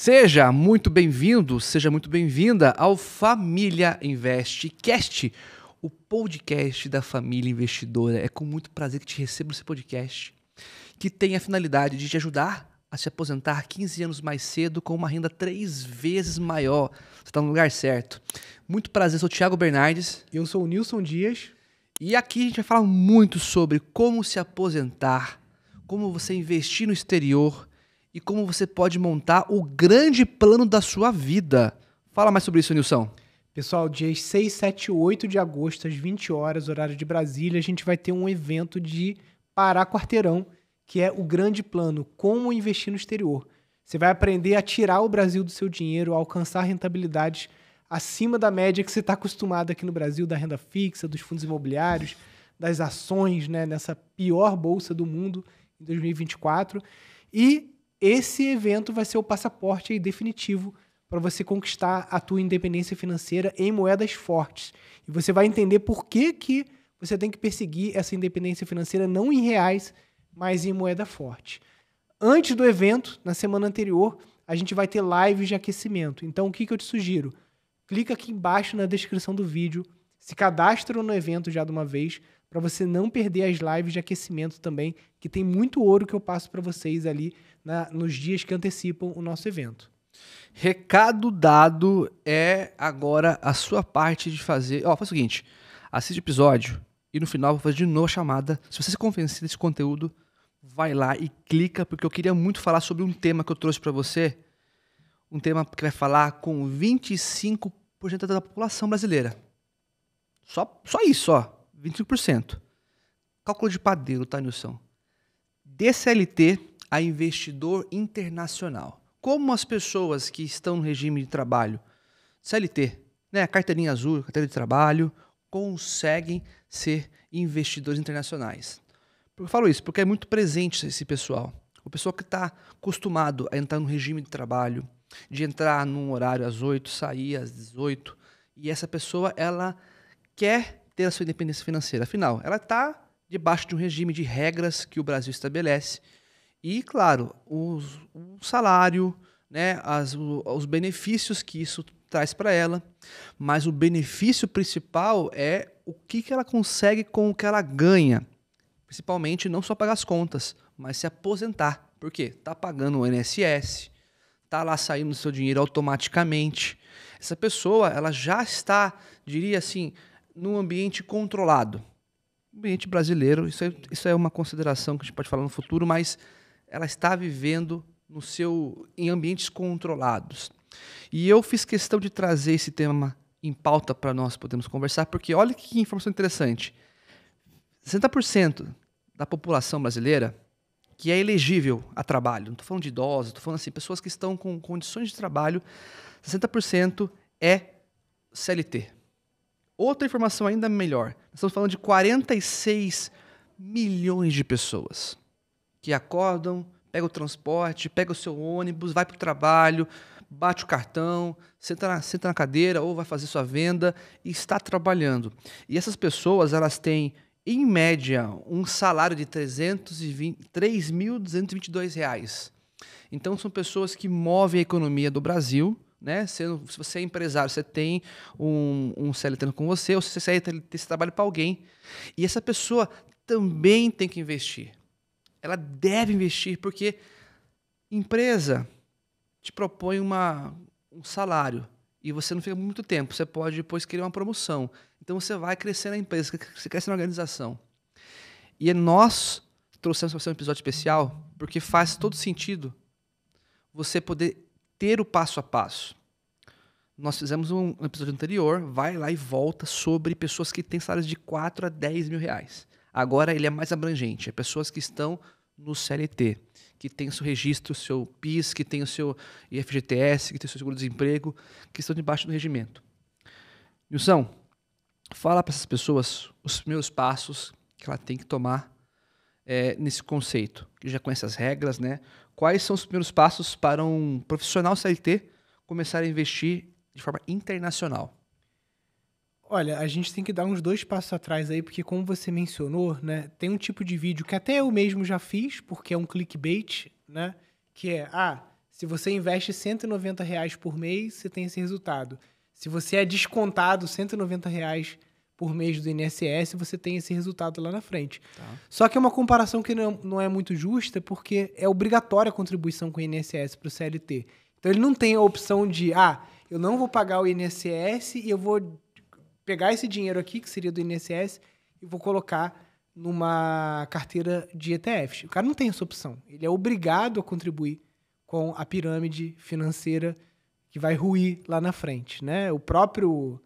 Seja muito bem-vindo, seja muito bem-vinda ao Família Invest Cast, o podcast da família investidora. É com muito prazer que te recebo esse podcast, que tem a finalidade de te ajudar a se aposentar 15 anos mais cedo com uma renda três vezes maior. Você está no lugar certo. Muito prazer, sou o Thiago Bernardes. Eu sou o Nilson Dias. E aqui a gente vai falar muito sobre como se aposentar, como você investir no exterior e como você pode montar o grande plano da sua vida. Fala mais sobre isso, Nilson. Pessoal, dias 6, 7 e 8 de agosto, às 20 horas, horário de Brasília, a gente vai ter um evento de Pará Quarteirão, que é o grande plano, como investir no exterior. Você vai aprender a tirar o Brasil do seu dinheiro, alcançar rentabilidades acima da média que você está acostumado aqui no Brasil, da renda fixa, dos fundos imobiliários, das ações, né, nessa pior bolsa do mundo em 2024. E esse evento vai ser o passaporte definitivo para você conquistar a tua independência financeira em moedas fortes. E você vai entender por que, que você tem que perseguir essa independência financeira não em reais, mas em moeda forte. Antes do evento, na semana anterior, a gente vai ter lives de aquecimento. Então, o que, que eu te sugiro? Clica aqui embaixo na descrição do vídeo, se cadastra no evento já de uma vez, para você não perder as lives de aquecimento também, que tem muito ouro que eu passo para vocês ali na, nos dias que antecipam o nosso evento. Recado dado é agora a sua parte de fazer. Ó, oh, faz o seguinte: assiste o episódio e no final vou fazer de novo a chamada. Se você se convencer desse conteúdo, vai lá e clica, porque eu queria muito falar sobre um tema que eu trouxe para você. Um tema que vai falar com 25% da população brasileira. Só, só isso, ó. 25%. Cálculo de padeiro, tá, Nilson? DCLT a investidor internacional. Como as pessoas que estão no regime de trabalho, CLT, né, carteirinha azul, carteira de trabalho, conseguem ser investidores internacionais. Por que eu falo isso? Porque é muito presente esse pessoal. O pessoal que está acostumado a entrar no regime de trabalho, de entrar num horário às 8, sair às 18, e essa pessoa ela quer ter a sua independência financeira. Afinal, ela está debaixo de um regime de regras que o Brasil estabelece. E, claro, os, o salário, né, as, o, os benefícios que isso traz para ela. Mas o benefício principal é o que, que ela consegue com o que ela ganha. Principalmente não só pagar as contas, mas se aposentar. Por quê? Está pagando o INSS, está lá saindo seu dinheiro automaticamente. Essa pessoa, ela já está, diria assim, num ambiente controlado. O ambiente brasileiro, isso é, isso é uma consideração que a gente pode falar no futuro, mas ela está vivendo no seu em ambientes controlados. E eu fiz questão de trazer esse tema em pauta para nós podermos conversar, porque olha que informação interessante. 60% da população brasileira que é elegível a trabalho, não estou falando de idosos, estou falando assim, pessoas que estão com condições de trabalho, 60% é CLT. Outra informação ainda melhor: estamos falando de 46 milhões de pessoas que acordam, pega o transporte, pega o seu ônibus, vai para o trabalho, bate o cartão, senta na, senta na cadeira ou vai fazer sua venda e está trabalhando. E essas pessoas elas têm, em média, um salário de R$ 3.222. Então são pessoas que movem a economia do Brasil né? Se, se você é empresário, você tem um, um CLT com você, ou se você é CLT, você trabalha para alguém. E essa pessoa também tem que investir. Ela deve investir, porque empresa te propõe uma, um salário e você não fica muito tempo. Você pode depois querer uma promoção. Então você vai crescer na empresa, você cresce na organização. E é nós trouxemos para você um episódio especial porque faz todo sentido você poder ter o passo a passo. Nós fizemos um episódio anterior, vai lá e volta, sobre pessoas que têm salários de 4 a 10 mil reais. Agora ele é mais abrangente, é pessoas que estão no CLT, que tem o seu registro, o seu PIS, que tem o seu IFGTS, que tem o seu seguro-desemprego, que estão debaixo do regimento. Nilson, fala para essas pessoas os primeiros passos que ela tem que tomar é, nesse conceito, que já conhece as regras, né? quais são os primeiros passos para um profissional CLT começar a investir de forma internacional? Olha, a gente tem que dar uns dois passos atrás aí, porque como você mencionou, né, tem um tipo de vídeo que até eu mesmo já fiz, porque é um clickbait, né, que é, ah, se você investe 190 reais por mês, você tem esse resultado. Se você é descontado 190 reais por mês do INSS, você tem esse resultado lá na frente. Tá. Só que é uma comparação que não, não é muito justa, porque é obrigatória a contribuição com o INSS para o CLT. Então ele não tem a opção de, ah, eu não vou pagar o INSS e eu vou pegar esse dinheiro aqui, que seria do INSS, e vou colocar numa carteira de ETFs. O cara não tem essa opção. Ele é obrigado a contribuir com a pirâmide financeira que vai ruir lá na frente, né? O próprio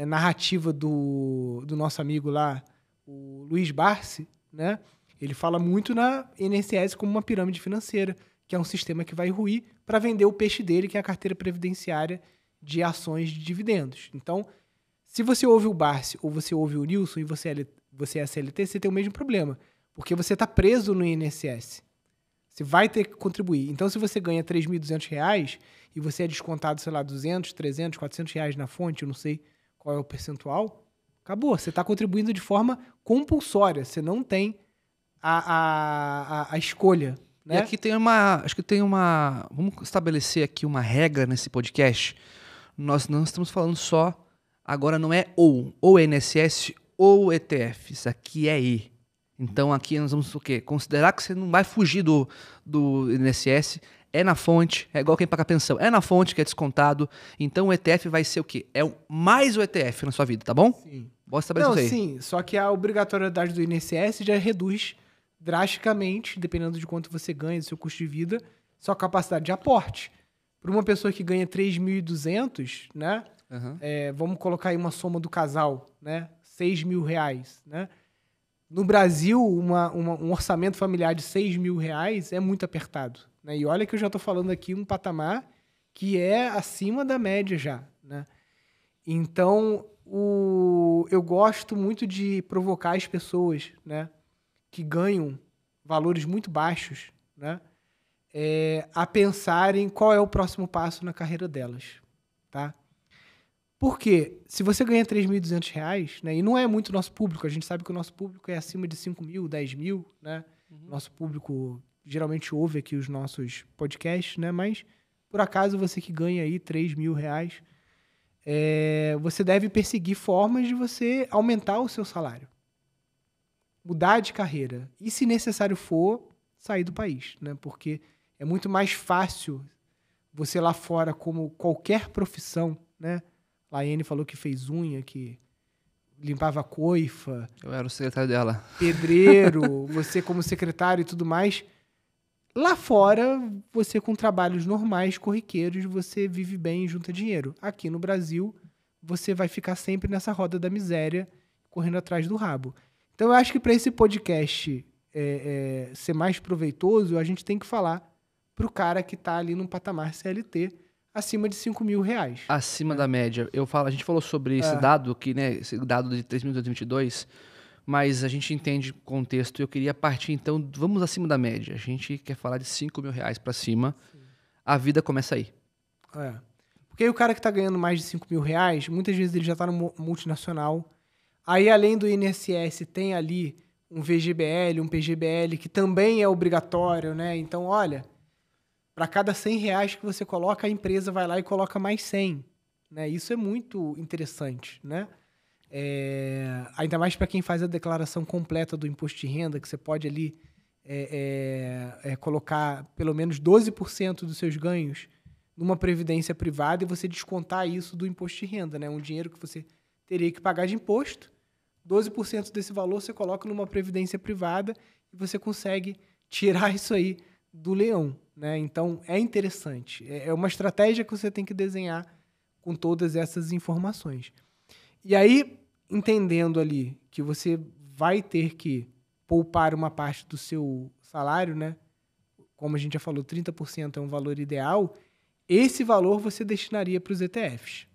é, narrativa do, do nosso amigo lá, o Luiz Barsi, né? Ele fala muito na INSS como uma pirâmide financeira, que é um sistema que vai ruir para vender o peixe dele, que é a carteira previdenciária de ações de dividendos. Então, se você ouve o Barsi ou você ouve o Nilson e você é, você é CLT, você tem o mesmo problema, porque você está preso no INSS. Você vai ter que contribuir. Então, se você ganha R$ reais e você é descontado, sei lá, 200, 300, 400 reais na fonte, eu não sei qual é o percentual, acabou. Você está contribuindo de forma compulsória. Você não tem a, a, a, a escolha. Né? E aqui tem uma. Acho que tem uma. Vamos estabelecer aqui uma regra nesse podcast. Nós não estamos falando só. Agora não é ou. Ou NSS ou ETF. Isso aqui é E. Então aqui nós vamos o quê? Considerar que você não vai fugir do, do INSS, é na fonte, é igual quem paga pensão, é na fonte que é descontado. Então o ETF vai ser o quê? É mais o ETF na sua vida, tá bom? Sim. Bora estabelecer Não, aí. sim, só que a obrigatoriedade do INSS já reduz drasticamente, dependendo de quanto você ganha, do seu custo de vida, sua capacidade de aporte. Para uma pessoa que ganha 3.200, né? Uhum. É, vamos colocar aí uma soma do casal, né? 6 mil reais, né? No Brasil, uma, uma, um orçamento familiar de 6 mil reais é muito apertado. Né? E olha que eu já estou falando aqui um patamar que é acima da média já. Né? Então, o, eu gosto muito de provocar as pessoas né, que ganham valores muito baixos né, é, a pensarem qual é o próximo passo na carreira delas. Tá? Porque se você ganha 3.200 reais, né, e não é muito nosso público, a gente sabe que o nosso público é acima de 5 mil, 10 mil, né? Uhum. Nosso público geralmente ouve aqui os nossos podcasts, né? Mas, por acaso, você que ganha aí 3 mil reais, é, você deve perseguir formas de você aumentar o seu salário. Mudar de carreira. E, se necessário for, sair do país, né? Porque é muito mais fácil você lá fora, como qualquer profissão, né? Laiane falou que fez unha, que limpava coifa. Eu era o secretário dela. Pedreiro, você como secretário e tudo mais. Lá fora, você com trabalhos normais, corriqueiros, você vive bem e junta dinheiro. Aqui no Brasil, você vai ficar sempre nessa roda da miséria, correndo atrás do rabo. Então, eu acho que para esse podcast é, é, ser mais proveitoso, a gente tem que falar para o cara que está ali num patamar CLT acima de 5 mil reais. Acima é. da média. Eu falo, a gente falou sobre é. esse dado que né? Esse dado de 3.222, mas a gente entende o contexto. Eu queria partir, então, vamos acima da média. A gente quer falar de 5 mil reais para cima. Sim. A vida começa aí. É. Porque aí o cara que está ganhando mais de 5 mil reais, muitas vezes ele já está no multinacional. Aí, além do INSS, tem ali um VGBL, um PGBL, que também é obrigatório, né? Então, olha, para cada 100 reais que você coloca, a empresa vai lá e coloca mais 100. Né? Isso é muito interessante, né? É, ainda mais para quem faz a declaração completa do imposto de renda, que você pode ali é, é, é colocar pelo menos 12% dos seus ganhos numa previdência privada e você descontar isso do imposto de renda, né? Um dinheiro que você teria que pagar de imposto, 12% desse valor você coloca numa previdência privada e você consegue tirar isso aí do leão, né? Então, é interessante. É, é uma estratégia que você tem que desenhar com todas essas informações. E aí, entendendo ali que você vai ter que poupar uma parte do seu salário, né? Como a gente já falou, 30% é um valor ideal. Esse valor você destinaria para os ETFs.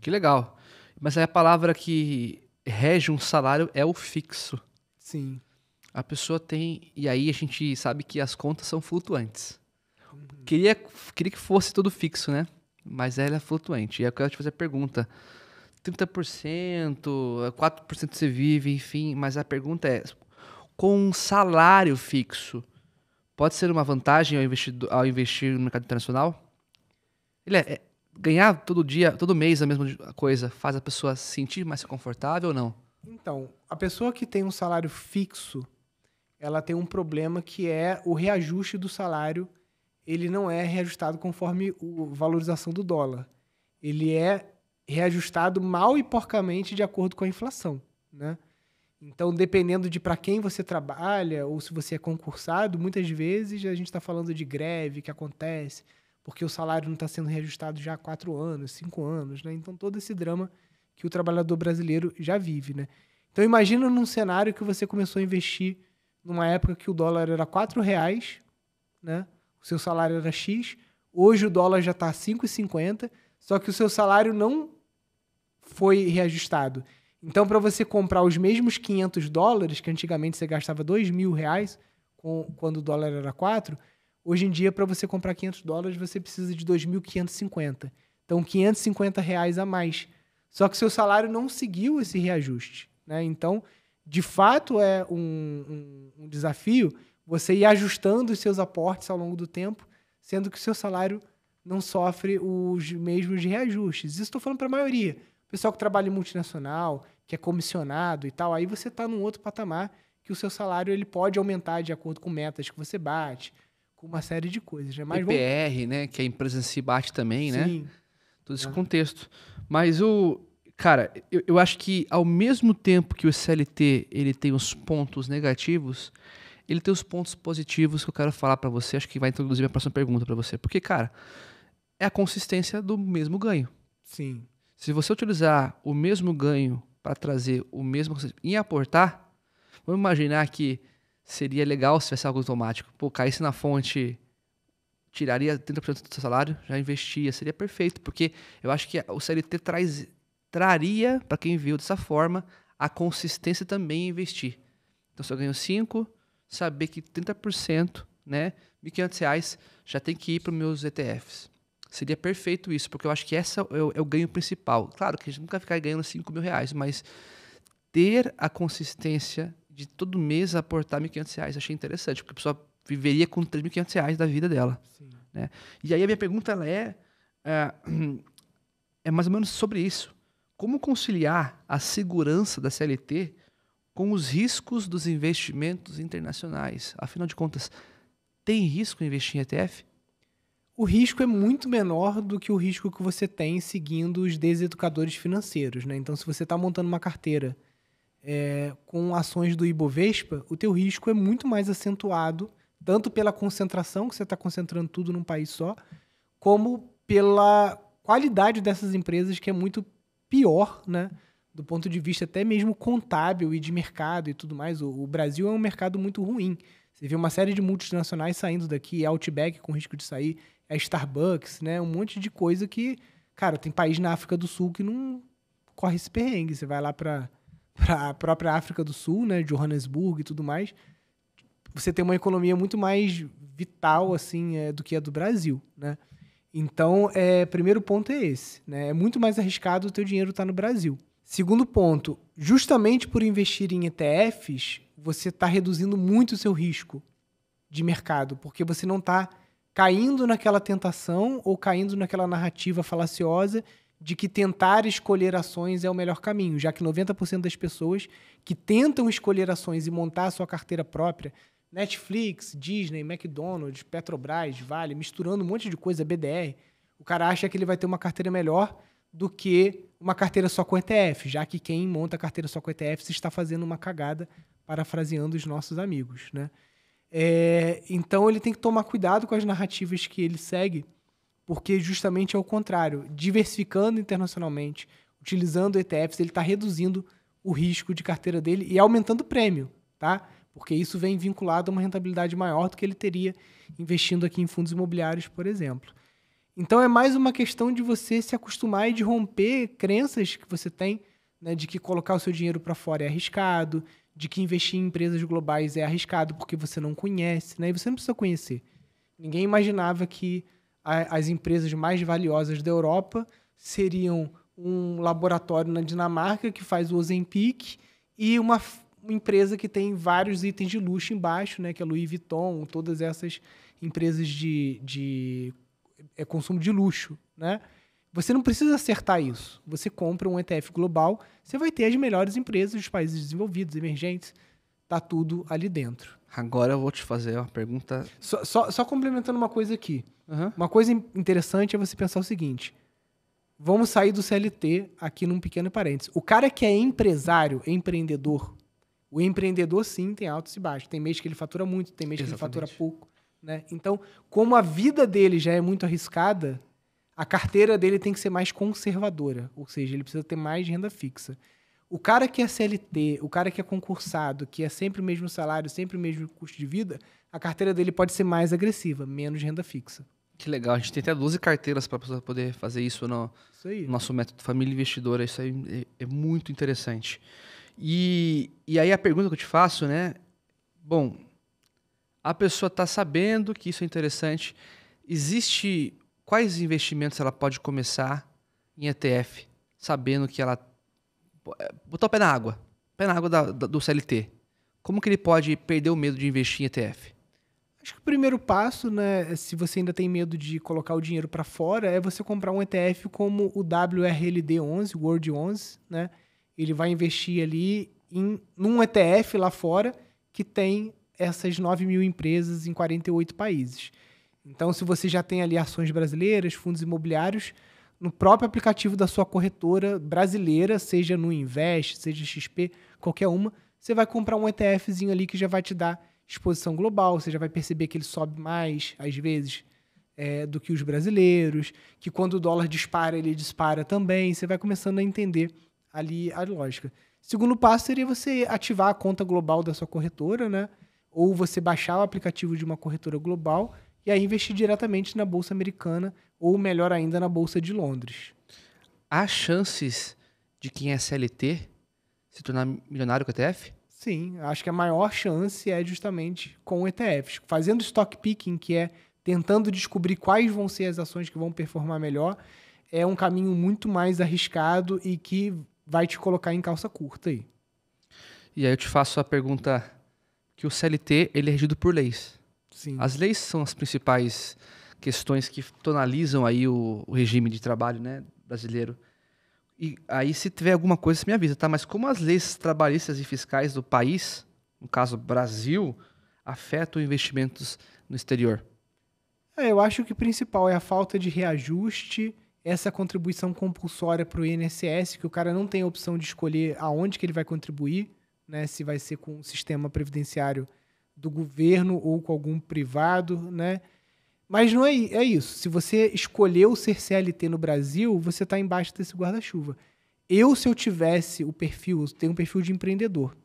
Que legal. Mas a palavra que rege um salário é o fixo. Sim a pessoa tem. E aí a gente sabe que as contas são flutuantes. Uhum. Queria, queria que fosse tudo fixo, né? Mas ela é flutuante. E é eu quero te fazer a pergunta. 30%, 4% você vive, enfim, mas a pergunta é: com um salário fixo, pode ser uma vantagem ao, ao investir no mercado internacional? Ele é, é, ganhar todo dia, todo mês a mesma coisa, faz a pessoa se sentir mais confortável ou não? Então, a pessoa que tem um salário fixo, ela tem um problema que é o reajuste do salário, ele não é reajustado conforme a valorização do dólar. Ele é reajustado mal e porcamente de acordo com a inflação, né? Então, dependendo de para quem você trabalha ou se você é concursado, muitas vezes a gente está falando de greve que acontece porque o salário não está sendo reajustado já há quatro anos, cinco anos, né? Então, todo esse drama que o trabalhador brasileiro já vive, né? Então, imagina num cenário que você começou a investir numa época que o dólar era 4 reais, né? o seu salário era X, hoje o dólar já está 5,50, só que o seu salário não foi reajustado. Então, para você comprar os mesmos 500 dólares, que antigamente você gastava 2 mil reais, com, quando o dólar era 4, hoje em dia, para você comprar 500 dólares, você precisa de 2.550. Então, 550 reais a mais. Só que seu salário não seguiu esse reajuste. Né? Então, de fato é um, um, um desafio você ir ajustando os seus aportes ao longo do tempo, sendo que o seu salário não sofre os mesmos reajustes. Isso estou falando para a maioria. Pessoal que trabalha em multinacional, que é comissionado e tal, aí você está num outro patamar que o seu salário ele pode aumentar de acordo com metas que você bate, com uma série de coisas. Né? Mas IPR, vamos... né? Que a empresa se bate também, né? Sim. né? Todo esse ah. contexto. Mas o Cara, eu, eu acho que ao mesmo tempo que o CLT ele tem os pontos negativos, ele tem os pontos positivos que eu quero falar para você. Acho que vai introduzir minha próxima pergunta para você. Porque, cara, é a consistência do mesmo ganho. Sim. Se você utilizar o mesmo ganho para trazer o mesmo em aportar, vamos imaginar que seria legal se fosse algo automático. Pô, caísse na fonte, tiraria 30% do seu salário, já investia, seria perfeito, porque eu acho que o CLT traz traria para quem viu dessa forma a consistência também em investir. Então, se eu ganho 5, saber que 30%, né, R$ 1.500 já tem que ir para os meus ETFs. Seria perfeito isso, porque eu acho que essa é o, é o ganho principal. Claro que a gente nunca vai ficar ganhando 5 mil reais, mas ter a consistência de todo mês aportar R$ 1.500, achei interessante, porque a pessoa viveria com R$ 3.500 da vida dela. Sim. Né? E aí a minha pergunta é, é, é mais ou menos sobre isso. Como conciliar a segurança da CLT com os riscos dos investimentos internacionais? Afinal de contas, tem risco investir em ETF? O risco é muito menor do que o risco que você tem seguindo os deseducadores financeiros. Né? Então, se você está montando uma carteira é, com ações do Ibovespa, o teu risco é muito mais acentuado, tanto pela concentração, que você está concentrando tudo num país só, como pela qualidade dessas empresas, que é muito pior, né? Do ponto de vista até mesmo contábil e de mercado e tudo mais. O, o Brasil é um mercado muito ruim. Você vê uma série de multinacionais saindo daqui, é Outback com risco de sair, a é Starbucks, né? Um monte de coisa que, cara, tem país na África do Sul que não corre esse perrengue. Você vai lá para a própria África do Sul, né? Johannesburg e tudo mais. Você tem uma economia muito mais vital, assim, é, do que a do Brasil, né? Então, é, primeiro ponto é esse. Né? É muito mais arriscado o teu dinheiro estar tá no Brasil. Segundo ponto, justamente por investir em ETFs, você está reduzindo muito o seu risco de mercado, porque você não está caindo naquela tentação ou caindo naquela narrativa falaciosa de que tentar escolher ações é o melhor caminho, já que 90% das pessoas que tentam escolher ações e montar a sua carteira própria Netflix, Disney, McDonald's, Petrobras, Vale, misturando um monte de coisa, BDR, o cara acha que ele vai ter uma carteira melhor do que uma carteira só com ETF, já que quem monta a carteira só com ETF se está fazendo uma cagada, parafraseando os nossos amigos, né? É, então ele tem que tomar cuidado com as narrativas que ele segue, porque justamente é o contrário. Diversificando internacionalmente, utilizando ETFs, ele está reduzindo o risco de carteira dele e aumentando o prêmio, tá? porque isso vem vinculado a uma rentabilidade maior do que ele teria investindo aqui em fundos imobiliários, por exemplo. Então é mais uma questão de você se acostumar e de romper crenças que você tem né, de que colocar o seu dinheiro para fora é arriscado, de que investir em empresas globais é arriscado porque você não conhece, né? E você não precisa conhecer. Ninguém imaginava que a, as empresas mais valiosas da Europa seriam um laboratório na Dinamarca que faz o Ozempic e uma empresa que tem vários itens de luxo embaixo, né? Que é Louis Vuitton, todas essas empresas de, de é, consumo de luxo, né? Você não precisa acertar isso. Você compra um ETF global, você vai ter as melhores empresas dos países desenvolvidos, emergentes, tá tudo ali dentro. Agora eu vou te fazer uma pergunta. Só, só, só complementando uma coisa aqui. Uhum. Uma coisa interessante é você pensar o seguinte: vamos sair do CLT aqui num pequeno parênteses. O cara que é empresário, empreendedor, o empreendedor, sim, tem altos e baixos. Tem mês que ele fatura muito, tem mês Exatamente. que ele fatura pouco. Né? Então, como a vida dele já é muito arriscada, a carteira dele tem que ser mais conservadora. Ou seja, ele precisa ter mais renda fixa. O cara que é CLT, o cara que é concursado, que é sempre o mesmo salário, sempre o mesmo custo de vida, a carteira dele pode ser mais agressiva, menos renda fixa. Que legal, a gente tem até 12 carteiras para poder fazer isso no isso nosso método família investidora. Isso aí é, é muito interessante. E, e aí a pergunta que eu te faço, né? Bom, a pessoa está sabendo que isso é interessante. Existe quais investimentos ela pode começar em ETF, sabendo que ela é, botar o pé na água, pé na água da, da, do CLT. Como que ele pode perder o medo de investir em ETF? Acho que o primeiro passo, né, é se você ainda tem medo de colocar o dinheiro para fora, é você comprar um ETF como o WRLD11, World 11, né? ele vai investir ali em num ETF lá fora que tem essas 9 mil empresas em 48 países. Então, se você já tem ali ações brasileiras, fundos imobiliários, no próprio aplicativo da sua corretora brasileira, seja no Invest, seja XP, qualquer uma, você vai comprar um ETFzinho ali que já vai te dar exposição global, você já vai perceber que ele sobe mais, às vezes, é, do que os brasileiros, que quando o dólar dispara, ele dispara também, você vai começando a entender ali a lógica. Segundo passo seria você ativar a conta global da sua corretora, né? Ou você baixar o aplicativo de uma corretora global e aí investir diretamente na bolsa americana ou melhor ainda na bolsa de Londres. Há chances de quem é CLT se tornar milionário com ETF? Sim, acho que a maior chance é justamente com ETFs. Fazendo stock picking, que é tentando descobrir quais vão ser as ações que vão performar melhor, é um caminho muito mais arriscado e que vai te colocar em calça curta aí. E aí eu te faço a pergunta que o CLT ele é regido por leis. Sim. As leis são as principais questões que tonalizam aí o, o regime de trabalho, né, brasileiro. E aí se tiver alguma coisa, você me avisa, tá? Mas como as leis trabalhistas e fiscais do país, no caso Brasil, afetam investimentos no exterior? É, eu acho que o principal é a falta de reajuste essa contribuição compulsória para o INSS, que o cara não tem a opção de escolher aonde que ele vai contribuir, né? se vai ser com o sistema previdenciário do governo ou com algum privado, né? Mas não é, é isso. Se você escolheu ser CLT no Brasil, você está embaixo desse guarda-chuva. Eu, se eu tivesse o perfil, eu tenho um perfil de empreendedor.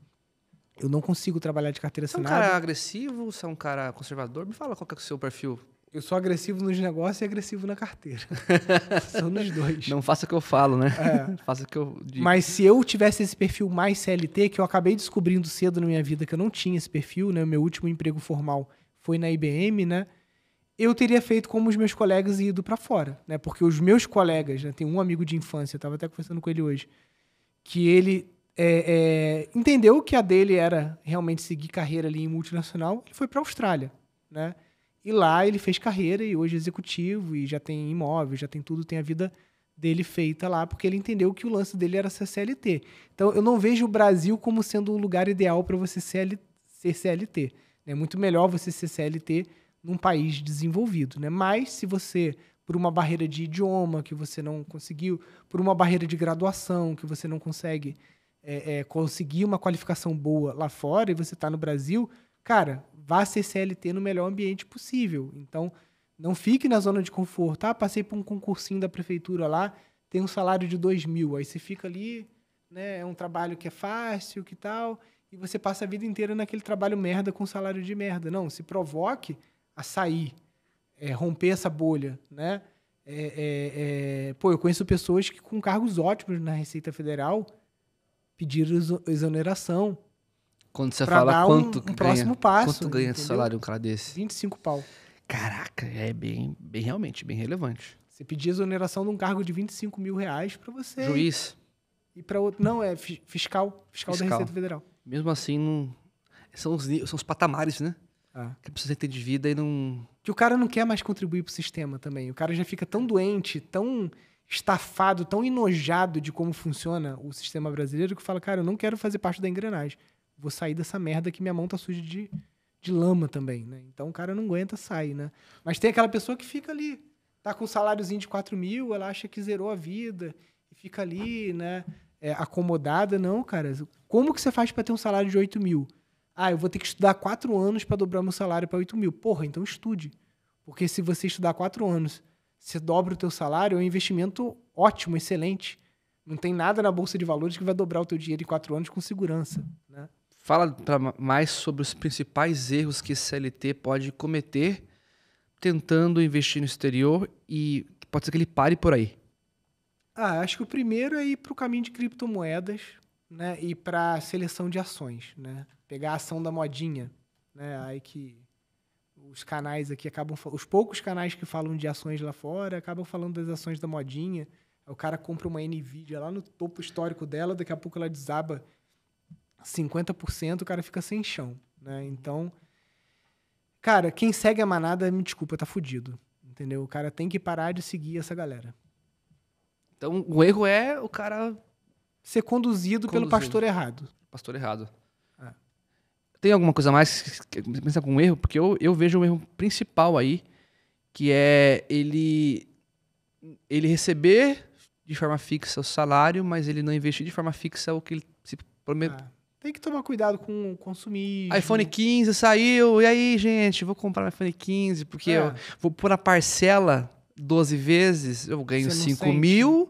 Eu não consigo trabalhar de carteira assinada. Você é um cara agressivo? Você é um cara conservador? Me fala qual é o seu perfil. Eu sou agressivo nos negócios e agressivo na carteira. São nos dois. Não faça o que eu falo, né? É. faça o que eu digo. Mas se eu tivesse esse perfil mais CLT, que eu acabei descobrindo cedo na minha vida que eu não tinha esse perfil, né? Meu último emprego formal foi na IBM, né? Eu teria feito como os meus colegas e ido para fora, né? Porque os meus colegas, né? Tem um amigo de infância, eu tava até conversando com ele hoje, que ele é, é, entendeu que a dele era realmente seguir carreira ali em multinacional, ele foi para Austrália, né? E lá ele fez carreira e hoje é executivo e já tem imóvel, já tem tudo, tem a vida dele feita lá, porque ele entendeu que o lance dele era ser CLT. Então eu não vejo o Brasil como sendo um lugar ideal para você ser CLT. Né? É muito melhor você ser CLT num país desenvolvido, né? Mas se você por uma barreira de idioma que você não conseguiu, por uma barreira de graduação que você não consegue é, é, conseguir uma qualificação boa lá fora e você está no Brasil, cara, vá ser CLT no melhor ambiente possível. Então, não fique na zona de conforto. Ah, passei por um concursinho da prefeitura lá, tem um salário de dois mil. Aí você fica ali, né? É um trabalho que é fácil, que tal, e você passa a vida inteira naquele trabalho merda com salário de merda. Não, se provoque a sair, é, romper essa bolha, né? É, é, é pô, eu conheço pessoas que com cargos ótimos na Receita Federal pediram exoneração, quando você fala quanto um, um ganha, próximo passo, quanto ganha entendeu? salário um cara desse? 25 pau. Caraca, é bem, bem realmente, bem relevante. Você pedir exoneração de um cargo de 25 mil reais para você. Juiz. E para outro. Não, é fiscal, fiscal. Fiscal da Receita Federal. Mesmo assim, não... são, os, são os patamares, né? Ah. Que a pessoa tem de vida e não. Que o cara não quer mais contribuir para o sistema também. O cara já fica tão doente, tão estafado, tão enojado de como funciona o sistema brasileiro que fala, cara, eu não quero fazer parte da engrenagem vou sair dessa merda que minha mão tá suja de, de lama também, né? Então o cara não aguenta, sai, né? Mas tem aquela pessoa que fica ali, tá com um saláriozinho de 4 mil, ela acha que zerou a vida e fica ali, né? É, acomodada, não, cara. Como que você faz para ter um salário de 8 mil? Ah, eu vou ter que estudar 4 anos para dobrar meu salário para 8 mil. Porra, então estude. Porque se você estudar 4 anos, você dobra o teu salário, é um investimento ótimo, excelente. Não tem nada na bolsa de valores que vai dobrar o teu dinheiro em 4 anos com segurança. Fala mais sobre os principais erros que CLT pode cometer tentando investir no exterior e pode ser que ele pare por aí. Ah, acho que o primeiro é ir para o caminho de criptomoedas né, e para seleção de ações. Né? Pegar a ação da modinha. Né? Aí que os canais aqui acabam. Os poucos canais que falam de ações lá fora acabam falando das ações da modinha. O cara compra uma NVIDIA lá no topo histórico dela, daqui a pouco ela desaba 50% o cara fica sem chão, né? Então, cara, quem segue a manada, me desculpa, tá fudido, entendeu? O cara tem que parar de seguir essa galera. Então, o erro é o cara ser conduzido, conduzido. pelo pastor errado. Pastor errado. É. Tem alguma coisa mais que pensa com um erro? Porque eu, eu vejo um erro principal aí, que é ele ele receber de forma fixa o salário, mas ele não investir de forma fixa o que ele se prometeu. Ah tem que tomar cuidado com consumir. iPhone 15 saiu, e aí, gente, vou comprar um iPhone 15, porque é. eu vou pôr a parcela 12 vezes, eu ganho 5 mil,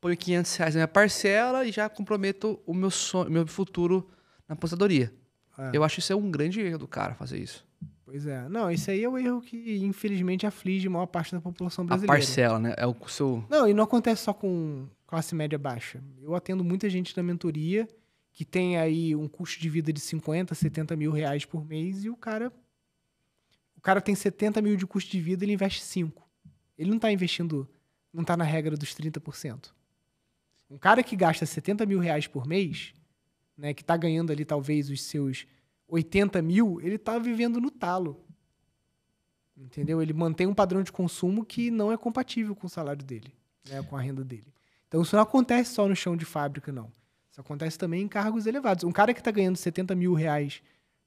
ponho 500 reais na minha parcela e já comprometo o meu, sonho, meu futuro na aposentadoria. É. Eu acho isso é um grande erro do cara fazer isso. Pois é. Não, isso aí é um erro que, infelizmente, aflige a maior parte da população brasileira. A parcela, né? É o seu. Não, e não acontece só com classe média baixa. Eu atendo muita gente da mentoria que tem aí um custo de vida de 50, 70 mil reais por mês e o cara. O cara tem 70 mil de custo de vida, ele investe 5. Ele não está investindo, não está na regra dos 30%. Um cara que gasta 70 mil reais por mês, né, que está ganhando ali talvez os seus 80 mil, ele está vivendo no talo. Entendeu? Ele mantém um padrão de consumo que não é compatível com o salário dele, né, com a renda dele. Então isso não acontece só no chão de fábrica, não. Isso acontece também em cargos elevados. Um cara que está ganhando 70 mil reais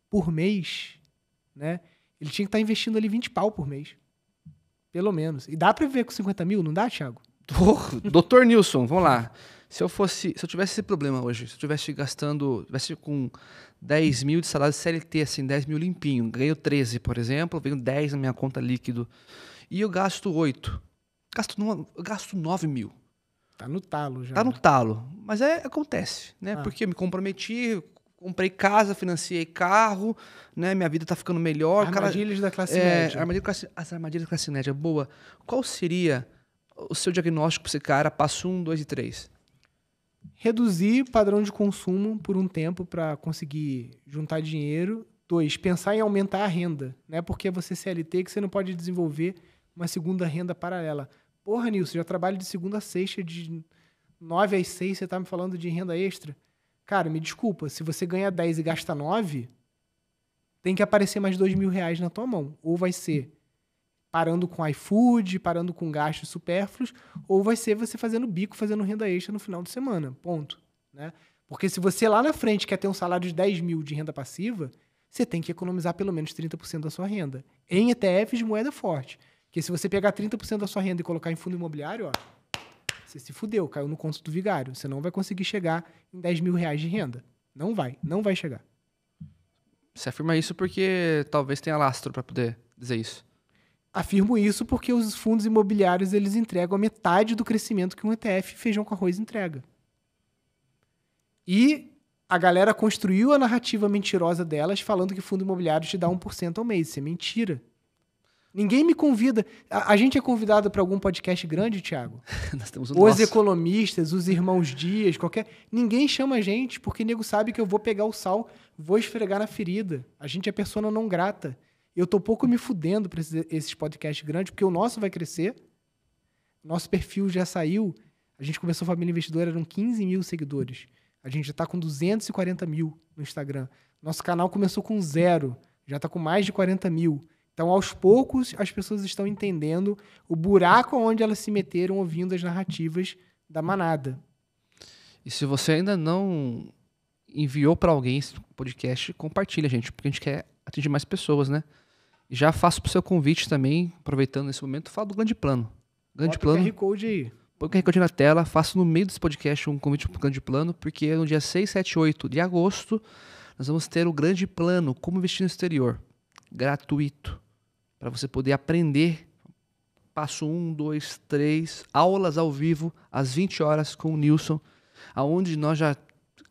por mês, né? Ele tinha que estar tá investindo ali 20 pau por mês. Pelo menos. E dá para viver com 50 mil, não dá, Thiago? Doutor Nilson, vamos lá. Se eu fosse, se eu tivesse esse problema hoje, se eu estivesse gastando, tivesse com 10 mil de salário CLT, assim, 10 mil limpinho, ganho 13, por exemplo, venho 10 na minha conta líquido, e eu gasto 8, gasto, no, eu gasto 9 mil. Tá no talo já. Tá no né? talo. Mas é, acontece, né? Ah. Porque eu me comprometi, comprei casa, financiei carro, né? Minha vida tá ficando melhor. Armadilhas cara, da classe é, média. Armadilha as armadilhas da classe média, boa. Qual seria o seu diagnóstico para esse cara, passo 1, 2 e 3? Reduzir padrão de consumo por um tempo para conseguir juntar dinheiro. Dois, pensar em aumentar a renda. né porque você é CLT que você não pode desenvolver uma segunda renda paralela. Porra, Nilson, já trabalho de segunda a sexta, de nove às seis você tá me falando de renda extra. Cara, me desculpa, se você ganha dez e gasta nove tem que aparecer mais dois mil reais na tua mão. Ou vai ser parando com iFood, parando com gastos supérfluos, ou vai ser você fazendo bico, fazendo renda extra no final de semana. Ponto. Né? Porque se você lá na frente quer ter um salário de 10 mil de renda passiva, você tem que economizar pelo menos 30% da sua renda. Em ETFs de moeda forte. Porque se você pegar 30% da sua renda e colocar em fundo imobiliário, ó, você se fudeu, caiu no conto do vigário. Você não vai conseguir chegar em 10 mil reais de renda. Não vai, não vai chegar. Você afirma isso porque talvez tenha lastro para poder dizer isso. Afirmo isso porque os fundos imobiliários eles entregam a metade do crescimento que um ETF feijão com arroz entrega. E a galera construiu a narrativa mentirosa delas falando que fundo imobiliário te dá 1% ao mês. Isso é mentira. Ninguém me convida. A, a gente é convidado para algum podcast grande, Thiago? Nós temos o Os nosso. economistas, os irmãos Dias, qualquer. Ninguém chama a gente porque nego sabe que eu vou pegar o sal, vou esfregar na ferida. A gente é pessoa não grata. Eu tô pouco me fudendo para esses, esses podcasts grandes, porque o nosso vai crescer. Nosso perfil já saiu. A gente começou a Família Investidora, eram 15 mil seguidores. A gente já está com 240 mil no Instagram. Nosso canal começou com zero, já está com mais de 40 mil. Então, aos poucos, as pessoas estão entendendo o buraco onde elas se meteram ouvindo as narrativas da manada. E se você ainda não enviou para alguém esse podcast, compartilha, gente, porque a gente quer atingir mais pessoas, né? já faço o seu convite também, aproveitando nesse momento, fala do grande plano. Grande Bota plano. O QR Code aí. Põe o QR Code na tela, faço no meio desse podcast um convite pro grande plano, porque no dia 6, 7, 8 de agosto, nós vamos ter o grande plano Como Investir no Exterior. Gratuito para você poder aprender. Passo 1, 2, 3, aulas ao vivo, às 20 horas, com o Nilson, aonde nós já.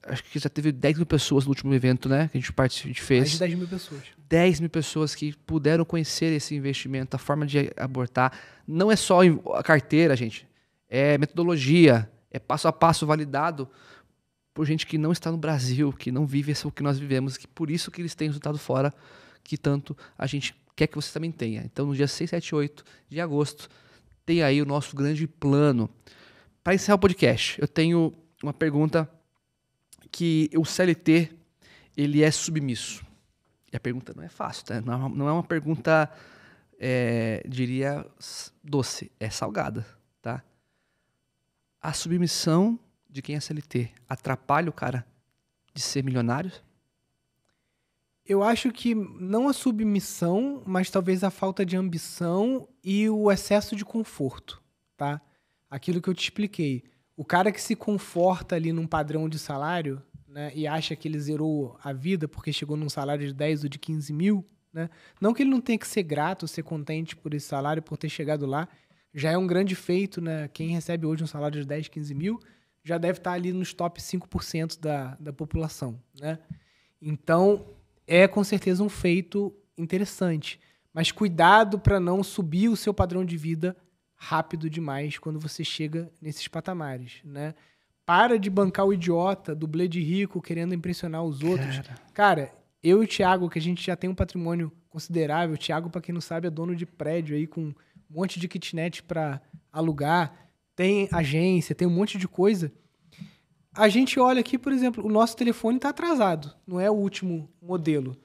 Acho que já teve 10 mil pessoas no último evento, né? Que a gente, participou, a gente fez. Mais de 10 mil pessoas. 10 mil pessoas que puderam conhecer esse investimento, a forma de abortar. Não é só a carteira, gente. É metodologia, é passo a passo validado por gente que não está no Brasil, que não vive o que nós vivemos, que por isso que eles têm resultado fora, que tanto a gente quer que você também tenha. Então, no dia 6, 7, 8 de agosto, tem aí o nosso grande plano. Para encerrar o podcast, eu tenho uma pergunta que o CLT ele é submisso. E a pergunta não é fácil, tá? não, é uma, não é uma pergunta, é, diria, doce, é salgada. Tá? A submissão de quem é CLT atrapalha o cara de ser milionário? Eu acho que não a submissão, mas talvez a falta de ambição e o excesso de conforto, tá? Aquilo que eu te expliquei. O cara que se conforta ali num padrão de salário, né, e acha que ele zerou a vida porque chegou num salário de 10 ou de 15 mil, né? Não que ele não tenha que ser grato, ser contente por esse salário, por ter chegado lá, já é um grande feito, né? Quem recebe hoje um salário de 10, 15 mil já deve estar ali nos top 5% da, da população, né? Então, é com certeza um feito interessante. Mas cuidado para não subir o seu padrão de vida rápido demais quando você chega nesses patamares, né? Para de bancar o idiota, dublê de rico, querendo impressionar os outros. Cara, Cara eu e o Thiago, que a gente já tem um patrimônio considerável, o Thiago, para quem não sabe, é dono de prédio aí com um monte de kitnet para alugar, tem agência, tem um monte de coisa a gente olha aqui, por exemplo, o nosso telefone está atrasado, não é o último modelo.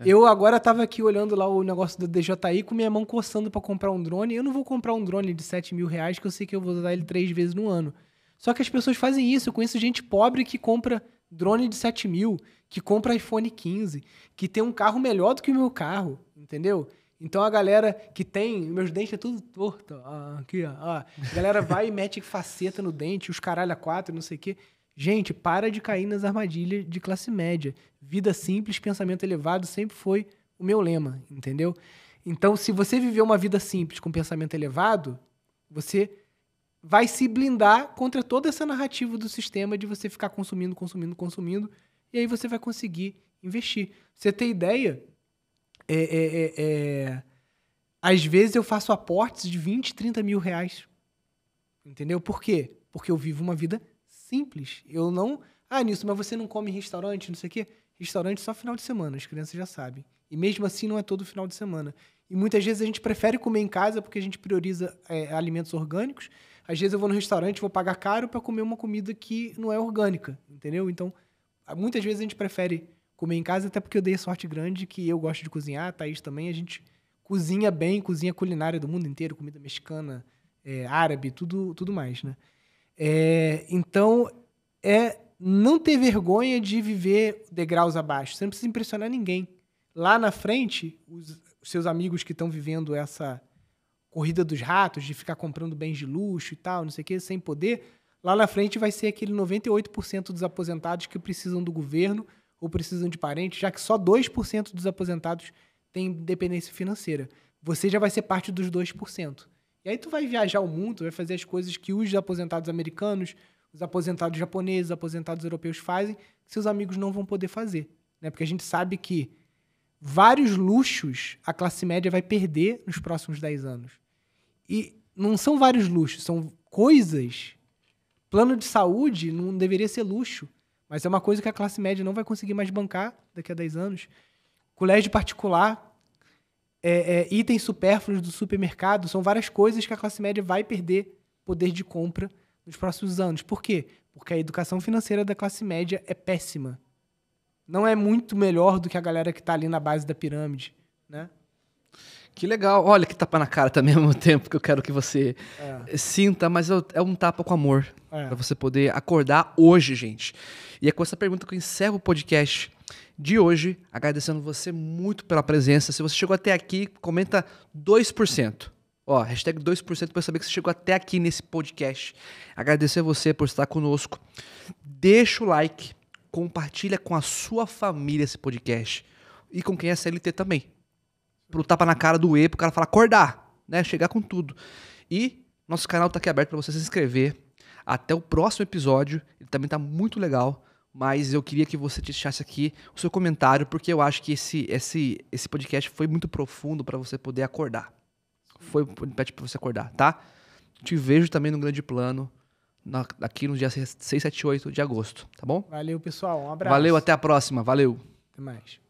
É. Eu agora estava aqui olhando lá o negócio da DJI com minha mão coçando para comprar um drone. Eu não vou comprar um drone de 7 mil reais, que eu sei que eu vou usar ele três vezes no ano. Só que as pessoas fazem isso. Eu conheço gente pobre que compra drone de 7 mil, que compra iPhone 15, que tem um carro melhor do que o meu carro, entendeu? Então a galera que tem, meus dentes é tudo torto, ó, aqui, ó, A galera vai e mete faceta no dente, os caralho a quatro, não sei o quê. Gente, para de cair nas armadilhas de classe média. Vida simples, pensamento elevado sempre foi o meu lema, entendeu? Então, se você viver uma vida simples com pensamento elevado, você vai se blindar contra toda essa narrativa do sistema de você ficar consumindo, consumindo, consumindo, e aí você vai conseguir investir. você tem ideia, é, é, é, é, às vezes eu faço aportes de 20, 30 mil reais. Entendeu? Por quê? Porque eu vivo uma vida simples. Eu não. Ah, nisso, mas você não come em restaurante, não sei o quê. Restaurante só final de semana, as crianças já sabem. E mesmo assim não é todo final de semana. E muitas vezes a gente prefere comer em casa porque a gente prioriza é, alimentos orgânicos. Às vezes eu vou no restaurante, vou pagar caro para comer uma comida que não é orgânica, entendeu? Então, muitas vezes a gente prefere comer em casa, até porque eu dei sorte grande que eu gosto de cozinhar, a Thaís também, a gente cozinha bem, cozinha culinária do mundo inteiro, comida mexicana, é, árabe, tudo, tudo mais, né? É, então, é não ter vergonha de viver degraus abaixo. Você não precisa impressionar ninguém. Lá na frente, os, os seus amigos que estão vivendo essa corrida dos ratos, de ficar comprando bens de luxo e tal, não sei o quê, sem poder, lá na frente vai ser aquele 98% dos aposentados que precisam do governo ou precisam de parentes, já que só 2% dos aposentados têm dependência financeira. Você já vai ser parte dos 2%. E aí tu vai viajar o mundo, vai fazer as coisas que os aposentados americanos, os aposentados japoneses, os aposentados europeus fazem, que seus amigos não vão poder fazer. Né? Porque a gente sabe que vários luxos a classe média vai perder nos próximos 10 anos. E não são vários luxos, são coisas. Plano de saúde não deveria ser luxo, mas é uma coisa que a classe média não vai conseguir mais bancar daqui a 10 anos. Colégio particular é, é, itens supérfluos do supermercado, são várias coisas que a classe média vai perder poder de compra nos próximos anos. Por quê? Porque a educação financeira da classe média é péssima. Não é muito melhor do que a galera que está ali na base da pirâmide, né? Que legal. Olha que tapa na cara também ao mesmo tempo que eu quero que você é. sinta, mas é, é um tapa com amor. É. para você poder acordar hoje, gente. E é com essa pergunta que eu encerro o podcast de hoje, agradecendo você muito pela presença. Se você chegou até aqui, comenta 2%. Ó, hashtag 2% para saber que você chegou até aqui nesse podcast. Agradecer você por estar conosco. Deixa o like, compartilha com a sua família esse podcast e com quem é CLT também. Pro tapa na cara do E, pro cara falar acordar, né? Chegar com tudo. E nosso canal tá aqui aberto para você se inscrever. Até o próximo episódio, ele também tá muito legal mas eu queria que você deixasse aqui o seu comentário, porque eu acho que esse, esse, esse podcast foi muito profundo para você poder acordar. Foi um podcast para você acordar, tá? Te vejo também no grande plano, na, aqui no dia 6, 7 8 de agosto, tá bom? Valeu, pessoal. Um abraço. Valeu, até a próxima. Valeu. Até mais.